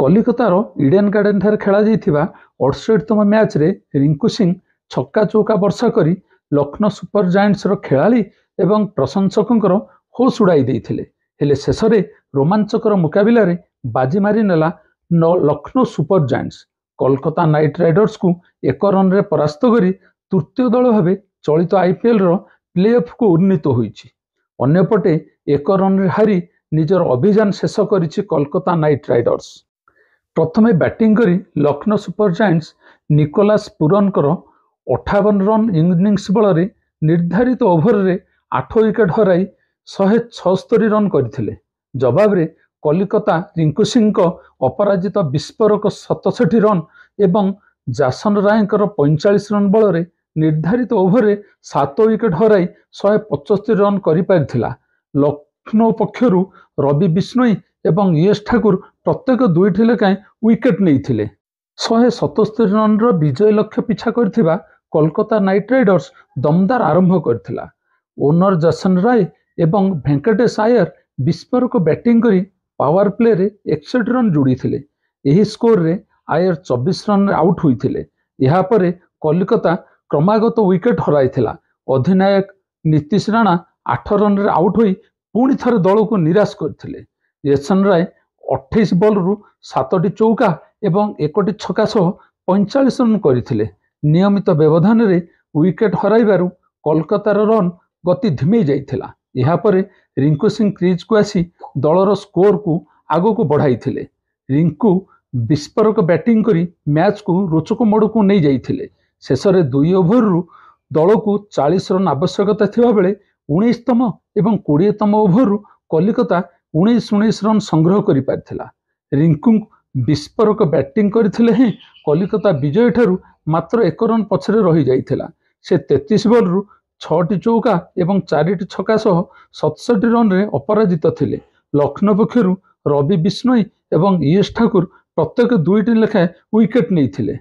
କଲିକତାର ଇଡେନ୍ ଗାର୍ଡେନ୍ଠାରେ ଖେଳାଯାଇଥିବା ଅଠଷଠିତମ ମ୍ୟାଚ୍ରେ ରିଙ୍କୁ ସିଂ ଛକା ଚୌକା ବର୍ଷା କରି ଲକ୍ଷ୍ନୌ ସୁପର ଜାଏଣ୍ଟସ୍ର ଖେଳାଳି ଏବଂ ପ୍ରଶଂସକଙ୍କର ହୋସ୍ ଉଡ଼ାଇ ଦେଇଥିଲେ ହେଲେ ଶେଷରେ ରୋମାଞ୍ଚକର ମୁକାବିଲାରେ ବାଜି ମାରିନେଲା ନ Lucknow super giants Kolkata knight ରାଇଡର୍ସକୁ ଏକ ରନ୍ରେ ପରାସ୍ତ କରି ତୃତୀୟ ଦଳ ଭାବେ ଚଳିତ ଆଇପିଏଲ୍ର ପ୍ଲେଅଫ୍କୁ ଉନ୍ନୀତ ହୋଇଛି ଅନ୍ୟପଟେ ଏକ ରନ୍ରେ ହାରି ନିଜର ଅଭିଯାନ ଶେଷ କରିଛି କୋଲକାତା ନାଇଟ୍ ରାଇଡର୍ସ ପ୍ରଥମେ ବ୍ୟାଟିଂ କରି ଲକ୍ଷ୍ନୌ ସୁପର ଜାଏଣ୍ଟସ୍ ନିକୋଲାସ୍ ପୁରନ୍ଙ୍କର ଅଠାବନ ରନ୍ ଇନିଂସ୍ ବଳରେ ନିର୍ଦ୍ଧାରିତ ଓଭରରେ ଆଠ ୱିକେଟ୍ ହରାଇ ଶହେ ଛଅସ୍ତରି ରନ୍ କରିଥିଲେ ଜବାବରେ କଲିକତା ରିଙ୍କୁ ସିଂଙ୍କ ଅପରାଜିତ ବିସ୍ଫୋରକ ସତଷଠି ରନ୍ ଏବଂ ଜାସନ ରାୟଙ୍କର ପଇଁଚାଳିଶ ରନ୍ ବଳରେ ନିର୍ଦ୍ଧାରିତ ଓଭରରେ ସାତ ୱିକେଟ୍ ହରାଇ ଶହେ ପଚସ୍ତରି ରନ୍ କରିପାରିଥିଲା ଲକ୍ଷ୍ନୌ ପକ୍ଷରୁ ରବି ବିଷ୍ଣୋଇ ଏବଂ ୟେସ୍ ଠାକୁର ପ୍ରତ୍ୟେକ ଦୁଇଟି ଲେଖାଏଁ ୱିକେଟ୍ ନେଇଥିଲେ ଶହେ ସତସ୍ତରୀ ରନ୍ର ବିଜୟ ଲକ୍ଷ୍ୟ ପିଛା କରିଥିବା କୋଲକାତା ନାଇଟ୍ ରାଇଡର୍ସ ଦମଦାର ଆରମ୍ଭ କରିଥିଲା ଓନର ଜସନ ରାୟ ଏବଂ ଭେଙ୍କଟେଶ ଆୟର ବିସ୍ଫୋରକ ବ୍ୟାଟିଂ କରି ପାୱାର ପ୍ଲେରେ ଏକଷଠି ରନ୍ ଯୋଡ଼ିଥିଲେ ଏହି ସ୍କୋରରେ ଆୟର ଚବିଶ ରନ୍ରେ ଆଉଟ୍ ହୋଇଥିଲେ ଏହାପରେ କଲିକତା କ୍ରମାଗତ ୱିକେଟ୍ ହରାଇଥିଲା ଅଧିନାୟକ ନୀତିଶ ରାଣା ଆଠ ରନ୍ରେ ଆଉଟ୍ ହୋଇ ପୁଣି ଥରେ ଦଳକୁ ନିରାଶ କରିଥିଲେ ଏସ୍ଏନ୍ ରାୟ ଅଠେଇଶ ବଲ୍ରୁ ସାତଟି ଚୌକା ଏବଂ ଏକଟି ଛକା ସହ ପଇଁଚାଳିଶ ରନ୍ କରିଥିଲେ ନିୟମିତ ବ୍ୟବଧାନରେ ୱିକେଟ୍ ହରାଇବାରୁ କୋଲକାତାର ରନ୍ ଗତି ଧିମେଇ ଯାଇଥିଲା ଏହାପରେ ରିଙ୍କୁ ସିଂ କ୍ରିଜ୍କୁ ଆସି ଦଳର ସ୍କୋରକୁ ଆଗକୁ ବଢ଼ାଇଥିଲେ ରିଙ୍କୁ ବିସ୍ଫୋରକ ବ୍ୟାଟିଂ କରି ମ୍ୟାଚ୍କୁ ରୋଚକ ମୋଡ଼କୁ ନେଇଯାଇଥିଲେ ଶେଷରେ ଦୁଇ ଓଭରରୁ ଦଳକୁ ଚାଳିଶ ରନ୍ ଆବଶ୍ୟକତା ଥିବାବେଳେ ଉଣେଇଶତମ ଏବଂ କୋଡ଼ିଏତମ ଓଭରରୁ କଲିକତା ଉଣେଇଶ ଉଣେଇଶ ରନ୍ ସଂଗ୍ରହ କରିପାରିଥିଲା ରିଙ୍କୁ ବିସ୍ଫୋରକ ବ୍ୟାଟିଂ କରିଥିଲେ ହିଁ କଲିକତା ବିଜୟଠାରୁ ମାତ୍ର ଏକ ରନ୍ ପଛରେ ରହିଯାଇଥିଲା ସେ ତେତିଶ ବଲ୍ରୁ ଛଅଟି ଚୌକା ଏବଂ ଚାରିଟି ଛକା ସହ ସତଷଠି ରନ୍ରେ ଅପରାଜିତ ଥିଲେ ଲକ୍ଷ୍ନୌ ପକ୍ଷରୁ ରବି ବିଷ୍ଣୋଇ ଏବଂ ଇଏସ୍ ଠାକୁର ପ୍ରତ୍ୟେକ ଦୁଇଟି ଲେଖାଏଁ ୱିକେଟ୍ ନେଇଥିଲେ